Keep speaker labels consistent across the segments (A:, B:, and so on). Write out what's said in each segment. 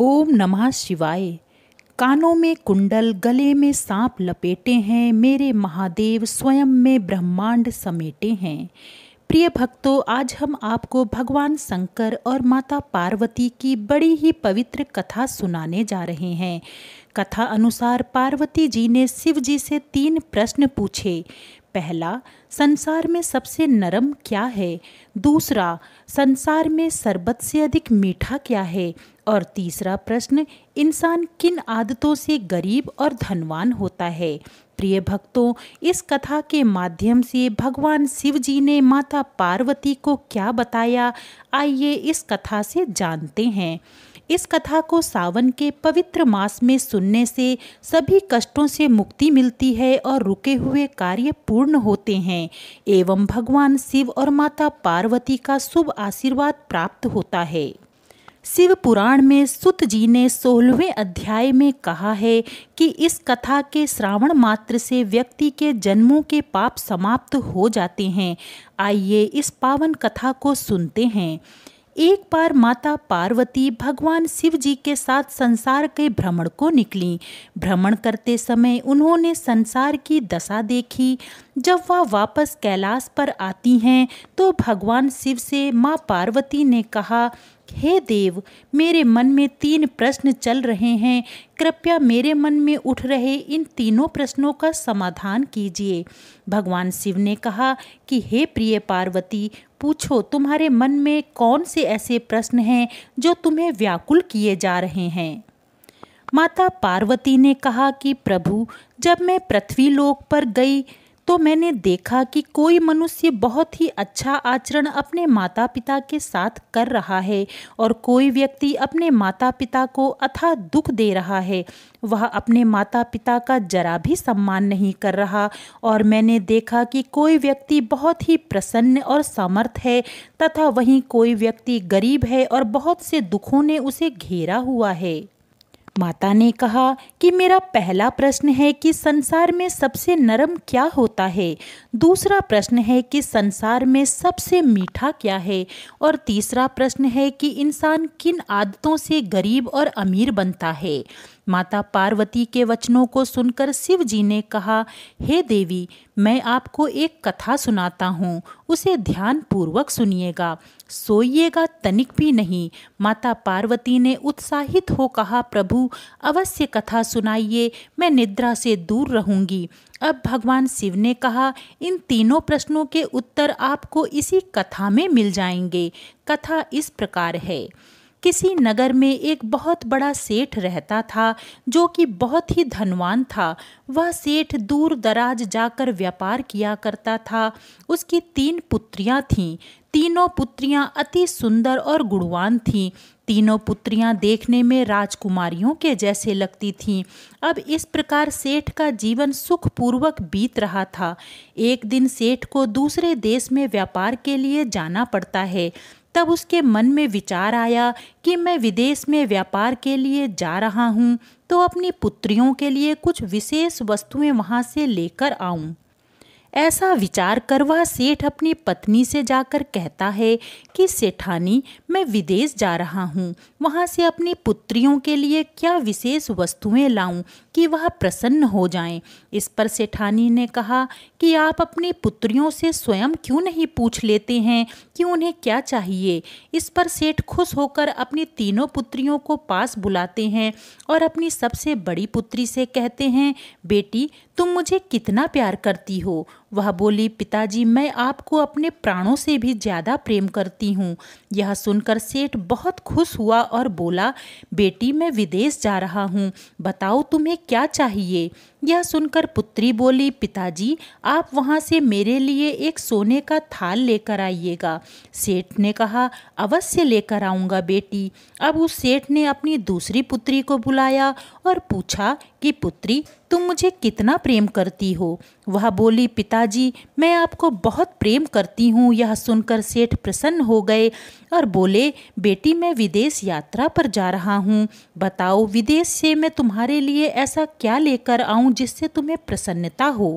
A: ओम नमः शिवाय कानों में कुंडल गले में सांप लपेटे हैं मेरे महादेव स्वयं में ब्रह्मांड समेटे हैं प्रिय भक्तों आज हम आपको भगवान शंकर और माता पार्वती की बड़ी ही पवित्र कथा सुनाने जा रहे हैं कथा अनुसार पार्वती जी ने शिव जी से तीन प्रश्न पूछे पहला संसार में सबसे नरम क्या है दूसरा संसार में शरबत से अधिक मीठा क्या है और तीसरा प्रश्न इंसान किन आदतों से गरीब और धनवान होता है प्रिय भक्तों इस कथा के माध्यम से भगवान शिव जी ने माता पार्वती को क्या बताया आइए इस कथा से जानते हैं इस कथा को सावन के पवित्र मास में सुनने से सभी कष्टों से मुक्ति मिलती है और रुके हुए कार्य पूर्ण होते हैं एवं भगवान शिव और माता पार्वती का शुभ आशीर्वाद प्राप्त होता है शिव पुराण में सुत जी ने सोलहवें अध्याय में कहा है कि इस कथा के श्रावण मात्र से व्यक्ति के जन्मों के पाप समाप्त हो जाते हैं आइए इस पावन कथा को सुनते हैं एक बार माता पार्वती भगवान शिव जी के साथ संसार के भ्रमण को निकली भ्रमण करते समय उन्होंने संसार की दशा देखी जब वह वापस कैलाश पर आती हैं तो भगवान शिव से माँ पार्वती ने कहा हे देव मेरे मन में तीन प्रश्न चल रहे हैं कृपया मेरे मन में उठ रहे इन तीनों प्रश्नों का समाधान कीजिए भगवान शिव ने कहा कि हे प्रिय पार्वती पूछो तुम्हारे मन में कौन से ऐसे प्रश्न हैं जो तुम्हें व्याकुल किए जा रहे हैं माता पार्वती ने कहा कि प्रभु जब मैं पृथ्वी लोक पर गई तो मैंने देखा कि कोई मनुष्य बहुत ही अच्छा आचरण अपने माता पिता के साथ कर रहा है और कोई व्यक्ति अपने माता पिता को अथा दुख दे रहा है वह अपने माता पिता का जरा भी सम्मान नहीं कर रहा और मैंने देखा कि कोई व्यक्ति बहुत ही प्रसन्न और समर्थ है तथा वहीं कोई व्यक्ति गरीब है और बहुत से दुखों ने उसे घेरा हुआ है माता ने कहा कि मेरा पहला प्रश्न है कि संसार में सबसे नरम क्या होता है दूसरा प्रश्न है कि संसार में सबसे मीठा क्या है और तीसरा प्रश्न है कि इंसान किन आदतों से गरीब और अमीर बनता है माता पार्वती के वचनों को सुनकर शिव जी ने कहा हे hey देवी मैं आपको एक कथा सुनाता हूँ उसे ध्यानपूर्वक सुनिएगा सोइएगा तनिक भी नहीं माता पार्वती ने उत्साहित हो कहा प्रभु अवश्य कथा सुनाइए मैं निद्रा से दूर रहूँगी अब भगवान शिव ने कहा इन तीनों प्रश्नों के उत्तर आपको इसी कथा में मिल जाएंगे कथा इस प्रकार है किसी नगर में एक बहुत बड़ा सेठ रहता था जो कि बहुत ही धनवान था वह सेठ दूर दराज जाकर व्यापार किया करता था उसकी तीन पुत्रियां थीं तीनों पुत्रियां अति सुंदर और गुणवान थीं तीनों पुत्रियां देखने में राजकुमारियों के जैसे लगती थीं अब इस प्रकार सेठ का जीवन सुखपूर्वक बीत रहा था एक दिन सेठ को दूसरे देश में व्यापार के लिए जाना पड़ता है तब उसके मन में विचार आया कि मैं विदेश में व्यापार के लिए जा रहा हूँ तो अपनी पुत्रियों के लिए कुछ विशेष वस्तुएं वहाँ से लेकर आऊँ ऐसा विचार कर वह सेठ अपनी पत्नी से जाकर कहता है कि सेठानी मैं विदेश जा रहा हूँ वहाँ से अपनी पुत्रियों के लिए क्या विशेष वस्तुएं लाऊं कि वह प्रसन्न हो जाएं। इस पर सेठानी ने कहा कि आप अपनी पुत्रियों से स्वयं क्यों नहीं पूछ लेते हैं कि उन्हें क्या चाहिए इस पर सेठ खुश होकर अपनी तीनों पुत्रियों को पास बुलाते हैं और अपनी सबसे बड़ी पुत्री से कहते हैं बेटी तुम मुझे कितना प्यार करती हो वह बोली पिताजी मैं आपको अपने प्राणों से भी ज़्यादा प्रेम करती हूँ यह सुनकर सेठ बहुत खुश हुआ और बोला बेटी मैं विदेश जा रहा हूँ बताओ तुम्हें क्या चाहिए यह सुनकर पुत्री बोली पिताजी आप वहाँ से मेरे लिए एक सोने का थाल लेकर आइएगा सेठ ने कहा अवश्य लेकर आऊँगा बेटी अब उस सेठ ने अपनी दूसरी पुत्री को बुलाया और पूछा कि पुत्री तुम मुझे कितना प्रेम करती हो वह बोली पिताजी मैं आपको बहुत प्रेम करती हूँ यह सुनकर सेठ प्रसन्न हो गए और बोले बेटी मैं विदेश यात्रा पर जा रहा हूँ बताओ विदेश से मैं तुम्हारे लिए ऐसा क्या लेकर आऊँ जिससे तुम्हें प्रसन्नता हो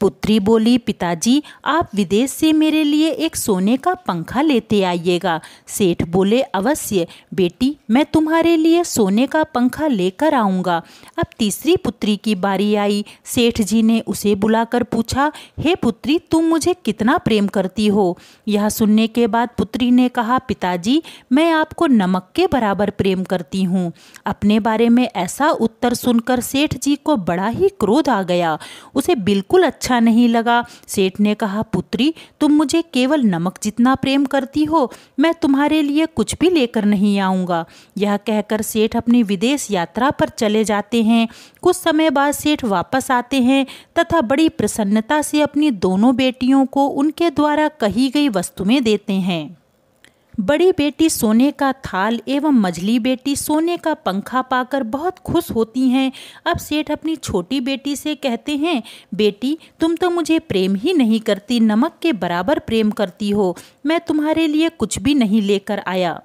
A: पुत्री बोली पिताजी आप विदेश से मेरे लिए एक सोने का पंखा लेते आइएगा सेठ बोले अवश्य बेटी मैं तुम्हारे लिए सोने का पंखा लेकर आऊँगा अब तीसरी पुत्री की बारी आई सेठ जी ने उसे बुलाकर पूछा हे पुत्री तुम मुझे कितना प्रेम करती हो यह सुनने के बाद पुत्री ने कहा पिताजी मैं आपको नमक के बराबर प्रेम करती हूँ अपने बारे में ऐसा उत्तर सुनकर सेठ जी को बड़ा ही क्रोध आ गया उसे बिल्कुल अच्छा अच्छा नहीं लगा सेठ ने कहा पुत्री तुम मुझे केवल नमक जितना प्रेम करती हो मैं तुम्हारे लिए कुछ भी लेकर नहीं आऊँगा यह कहकर सेठ अपनी विदेश यात्रा पर चले जाते हैं कुछ समय बाद सेठ वापस आते हैं तथा बड़ी प्रसन्नता से अपनी दोनों बेटियों को उनके द्वारा कही गई वस्तुएँ देते हैं बड़ी बेटी सोने का थाल एवं मझली बेटी सोने का पंखा पाकर बहुत खुश होती हैं अब सेठ अपनी छोटी बेटी से कहते हैं बेटी तुम तो मुझे प्रेम ही नहीं करती नमक के बराबर प्रेम करती हो मैं तुम्हारे लिए कुछ भी नहीं लेकर आया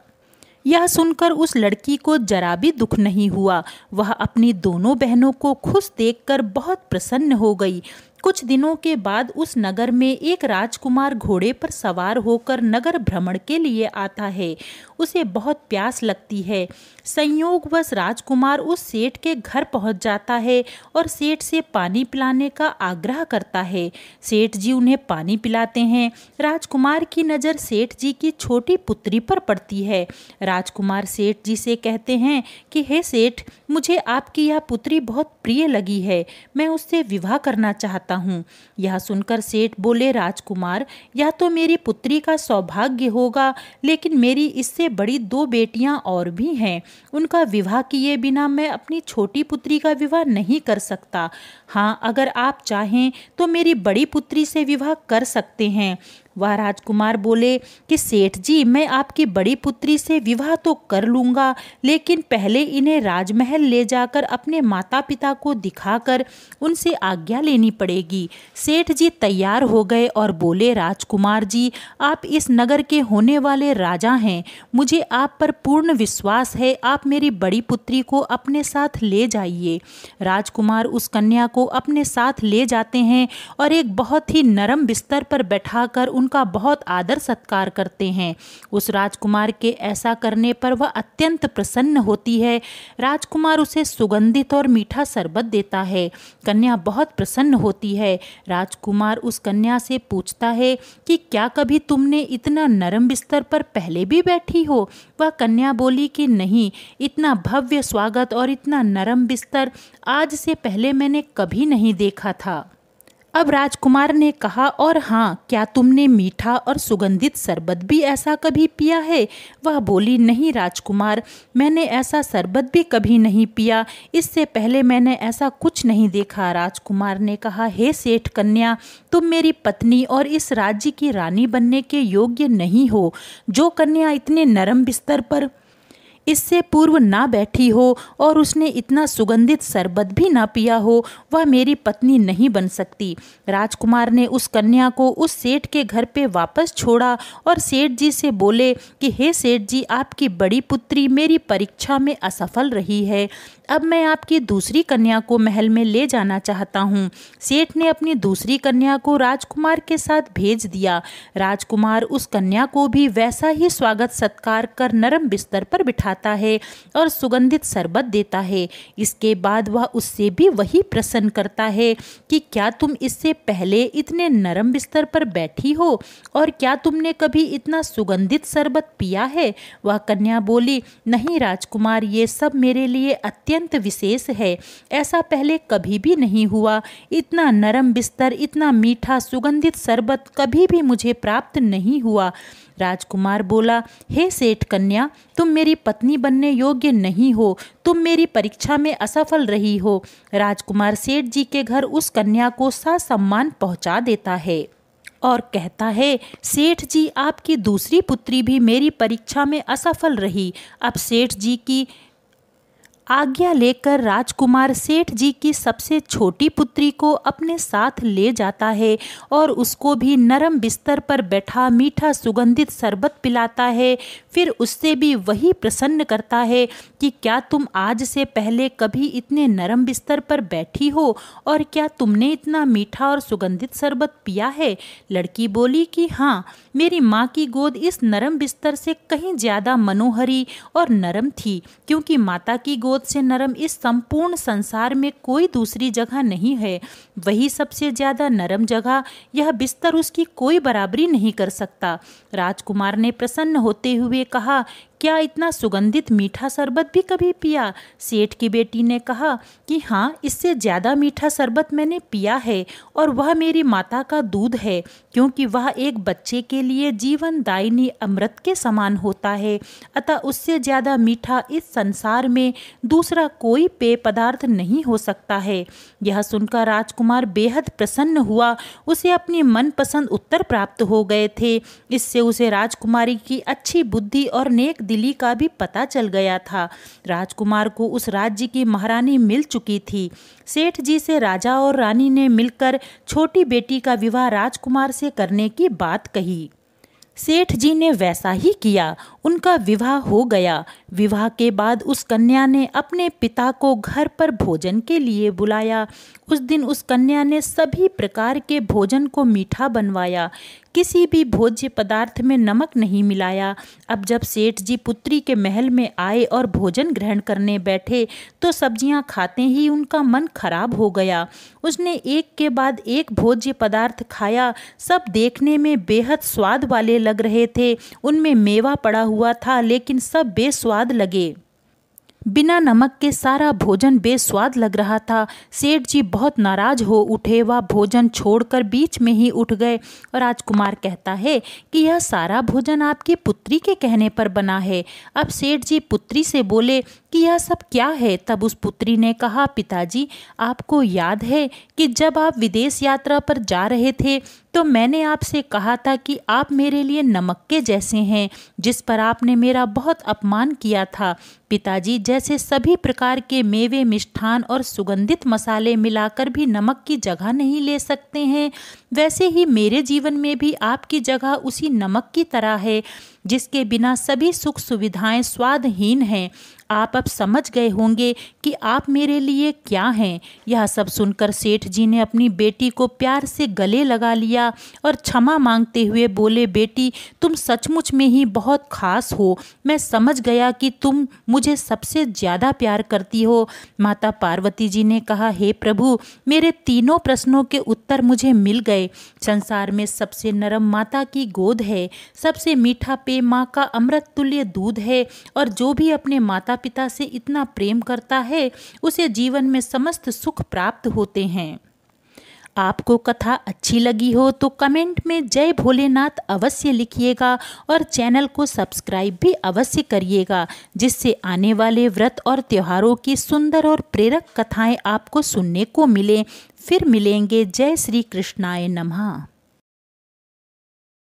A: यह सुनकर उस लड़की को जरा भी दुख नहीं हुआ वह अपनी दोनों बहनों को खुश देखकर बहुत प्रसन्न हो गई कुछ दिनों के बाद उस नगर में एक राजकुमार घोड़े पर सवार होकर नगर भ्रमण के लिए आता है उसे बहुत प्यास लगती है संयोगवश राजकुमार उस सेठ के घर पहुंच जाता है और सेठ से पानी पिलाने का आग्रह करता है सेठ जी उन्हें पानी पिलाते हैं राजकुमार की नज़र सेठ जी की छोटी पुत्री पर पड़ती है राजकुमार सेठ जी से कहते हैं कि हे सेठ मुझे आपकी यह पुत्री बहुत प्रिय लगी है मैं उससे विवाह करना चाहता सकता हूँ यह सुनकर सेठ बोले राजकुमार यह तो मेरी पुत्री का सौभाग्य होगा लेकिन मेरी इससे बड़ी दो बेटियाँ और भी हैं उनका विवाह किए बिना मैं अपनी छोटी पुत्री का विवाह नहीं कर सकता हाँ अगर आप चाहें तो मेरी बड़ी पुत्री से विवाह कर सकते हैं वह राजकुमार बोले कि सेठ जी मैं आपकी बड़ी पुत्री से विवाह तो कर लूँगा लेकिन पहले इन्हें राजमहल ले जाकर अपने माता पिता को दिखाकर उनसे आज्ञा लेनी पड़ेगी सेठ जी तैयार हो गए और बोले राजकुमार जी आप इस नगर के होने वाले राजा हैं मुझे आप पर पूर्ण विश्वास है आप मेरी बड़ी पुत्री को अपने साथ ले जाइए राजकुमार उस कन्या को अपने साथ ले जाते हैं और एक बहुत ही नरम बिस्तर पर बैठा उन उनका बहुत आदर सत्कार करते हैं उस राजकुमार के ऐसा करने पर वह अत्यंत प्रसन्न होती है राजकुमार उसे सुगंधित और मीठा शरबत देता है कन्या बहुत प्रसन्न होती है राजकुमार उस कन्या से पूछता है कि क्या कभी तुमने इतना नरम बिस्तर पर पहले भी बैठी हो वह कन्या बोली कि नहीं इतना भव्य स्वागत और इतना नरम बिस्तर आज से पहले मैंने कभी नहीं देखा था अब राजकुमार ने कहा और हाँ क्या तुमने मीठा और सुगंधित शरबत भी ऐसा कभी पिया है वह बोली नहीं राजकुमार मैंने ऐसा शरबत भी कभी नहीं पिया इससे पहले मैंने ऐसा कुछ नहीं देखा राजकुमार ने कहा हे सेठ कन्या तुम मेरी पत्नी और इस राज्य की रानी बनने के योग्य नहीं हो जो कन्या इतने नरम बिस्तर पर इससे पूर्व ना बैठी हो और उसने इतना सुगंधित शरबत भी ना पिया हो वह मेरी पत्नी नहीं बन सकती राजकुमार ने उस कन्या को उस सेठ के घर पे वापस छोड़ा और सेठ जी से बोले कि हे सेठ जी आपकी बड़ी पुत्री मेरी परीक्षा में असफल रही है अब मैं आपकी दूसरी कन्या को महल में ले जाना चाहता हूँ सेठ ने अपनी दूसरी कन्या को राजकुमार के साथ भेज दिया राजकुमार उस कन्या को भी वैसा ही स्वागत सत्कार कर नरम बिस्तर पर बिठाता है और सुगंधित शरबत देता है इसके बाद वह उससे भी वही प्रसन्न करता है कि क्या तुम इससे पहले इतने नरम बिस्तर पर बैठी हो और क्या तुमने कभी इतना सुगंधित शरबत पिया है वह कन्या बोली नहीं राजकुमार ये सब मेरे लिए अत्य अत्यंत विशेष है ऐसा पहले कभी भी नहीं हुआ इतना नरम बिस्तर इतना मीठा सुगंधित शरबत कभी भी मुझे प्राप्त नहीं हुआ राजकुमार बोला हे सेठ कन्या तुम मेरी पत्नी बनने योग्य नहीं हो तुम मेरी परीक्षा में असफल रही हो राजकुमार सेठ जी के घर उस कन्या को सा सम्मान पहुंचा देता है और कहता है सेठ जी आपकी दूसरी पुत्री भी मेरी परीक्षा में असफल रही अब सेठ जी की आज्ञा लेकर राजकुमार सेठ जी की सबसे छोटी पुत्री को अपने साथ ले जाता है और उसको भी नरम बिस्तर पर बैठा मीठा सुगंधित शरबत पिलाता है फिर उससे भी वही प्रसन्न करता है कि क्या तुम आज से पहले कभी इतने नरम बिस्तर पर बैठी हो और क्या तुमने इतना मीठा और सुगंधित शरबत पिया है लड़की बोली कि हाँ मेरी माँ की गोद इस नरम बिस्तर से कहीं ज़्यादा मनोहरी और नरम थी क्योंकि माता की गोद स्रोत से नरम इस संपूर्ण संसार में कोई दूसरी जगह नहीं है वही सबसे ज़्यादा नरम जगह यह बिस्तर उसकी कोई बराबरी नहीं कर सकता राजकुमार ने प्रसन्न होते हुए कहा क्या इतना सुगंधित मीठा शरबत भी कभी पिया सेठ की बेटी ने कहा कि हाँ इससे ज़्यादा मीठा शरबत मैंने पिया है और वह मेरी माता का दूध है क्योंकि वह एक बच्चे के लिए जीवनदायिनी अमृत के समान होता है अतः उससे ज़्यादा मीठा इस संसार में दूसरा कोई पेय पदार्थ नहीं हो सकता है यह सुनकर राजकुमार बेहद प्रसन्न हुआ उसे अपने मनपसंद उत्तर प्राप्त हो गए थे इससे उसे राजकुमारी की अच्छी बुद्धि और नेक दिली का भी पता चल गया था राजकुमार को उस राज्य की महारानी मिल चुकी थी सेठ जी से राजा और रानी ने मिलकर छोटी बेटी का विवाह राजकुमार से करने की बात कही सेठ जी ने वैसा ही किया उनका विवाह हो गया विवाह के बाद उस कन्या ने अपने पिता को घर पर भोजन के लिए बुलाया उस दिन उस कन्या ने सभी प्रकार के भोजन को मीठा बनवाया किसी भी भोज्य पदार्थ में नमक नहीं मिलाया अब जब सेठ जी पुत्री के महल में आए और भोजन ग्रहण करने बैठे तो सब्जियां खाते ही उनका मन खराब हो गया उसने एक के बाद एक भोज्य पदार्थ खाया सब देखने में बेहद स्वाद वाले लग रहे थे उनमें मेवा पड़ा हुआ था लेकिन सब बेस्वाद लगे बिना नमक के सारा भोजन बेस्वाद लग रहा था सेठ जी बहुत नाराज हो उठे वह भोजन छोड़कर बीच में ही उठ गए राजकुमार कहता है कि यह सारा भोजन आपकी पुत्री के कहने पर बना है अब सेठ जी पुत्री से बोले कि यह सब क्या है तब उस पुत्री ने कहा पिताजी आपको याद है कि जब आप विदेश यात्रा पर जा रहे थे तो मैंने आपसे कहा था कि आप मेरे लिए नमक्के जैसे हैं जिस पर आपने मेरा बहुत अपमान किया था पिताजी जैसे सभी प्रकार के मेवे मिष्ठान और सुगंधित मसाले मिलाकर भी नमक की जगह नहीं ले सकते हैं वैसे ही मेरे जीवन में भी आपकी जगह उसी नमक की तरह है जिसके बिना सभी सुख सुविधाएं स्वादहीन हैं आप अब समझ गए होंगे कि आप मेरे लिए क्या हैं यह सब सुनकर सेठ जी ने अपनी बेटी को प्यार से गले लगा लिया और क्षमा मांगते हुए बोले बेटी तुम सचमुच में ही बहुत खास हो मैं समझ गया कि तुम मुझे सबसे ज़्यादा प्यार करती हो माता पार्वती जी ने कहा हे प्रभु मेरे तीनों प्रश्नों के उत्तर मुझे मिल गए संसार में सबसे नरम माता की गोद है सबसे मीठा पे माँ का अमृत तुल्य दूध है और जो भी अपने माता माता पिता से इतना प्रेम करता है उसे जीवन में समस्त सुख प्राप्त होते हैं आपको कथा अच्छी लगी हो तो कमेंट में जय भोलेनाथ अवश्य लिखिएगा और चैनल को सब्सक्राइब भी अवश्य करिएगा जिससे आने वाले व्रत और त्योहारों की सुंदर और प्रेरक कथाएं आपको सुनने को मिलें फिर मिलेंगे जय श्री कृष्णाय नमः